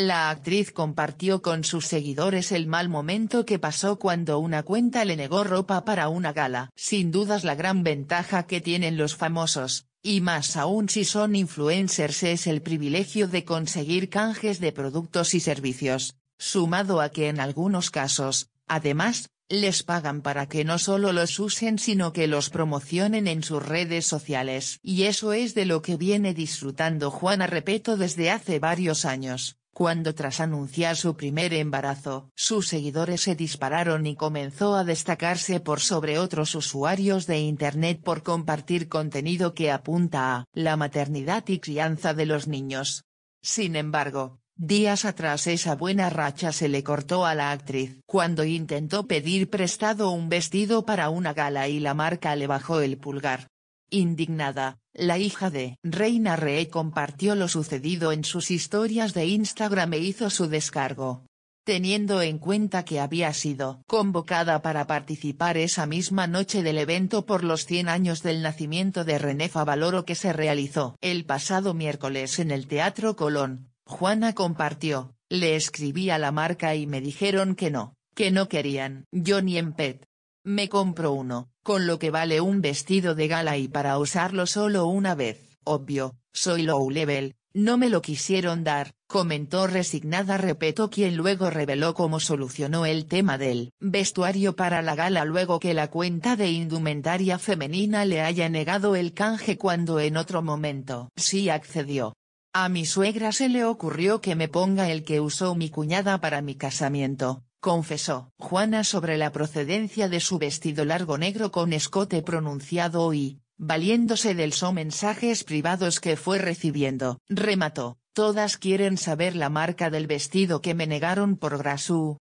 La actriz compartió con sus seguidores el mal momento que pasó cuando una cuenta le negó ropa para una gala. Sin dudas la gran ventaja que tienen los famosos, y más aún si son influencers es el privilegio de conseguir canjes de productos y servicios, sumado a que en algunos casos, además, les pagan para que no solo los usen sino que los promocionen en sus redes sociales. Y eso es de lo que viene disfrutando Juana Repeto desde hace varios años cuando tras anunciar su primer embarazo, sus seguidores se dispararon y comenzó a destacarse por sobre otros usuarios de Internet por compartir contenido que apunta a la maternidad y crianza de los niños. Sin embargo, Días atrás esa buena racha se le cortó a la actriz cuando intentó pedir prestado un vestido para una gala y la marca le bajó el pulgar. Indignada, la hija de Reina Ree compartió lo sucedido en sus historias de Instagram e hizo su descargo. Teniendo en cuenta que había sido convocada para participar esa misma noche del evento por los 100 años del nacimiento de René Favaloro que se realizó el pasado miércoles en el Teatro Colón, Juana compartió, le escribí a la marca y me dijeron que no, que no querían. yo en Pet me compro uno, con lo que vale un vestido de gala y para usarlo solo una vez, obvio, soy low level, no me lo quisieron dar, comentó resignada Repeto quien luego reveló cómo solucionó el tema del vestuario para la gala luego que la cuenta de indumentaria femenina le haya negado el canje cuando en otro momento sí accedió. A mi suegra se le ocurrió que me ponga el que usó mi cuñada para mi casamiento, confesó Juana sobre la procedencia de su vestido largo negro con escote pronunciado y, valiéndose del so mensajes privados que fue recibiendo, remató, todas quieren saber la marca del vestido que me negaron por Grasú,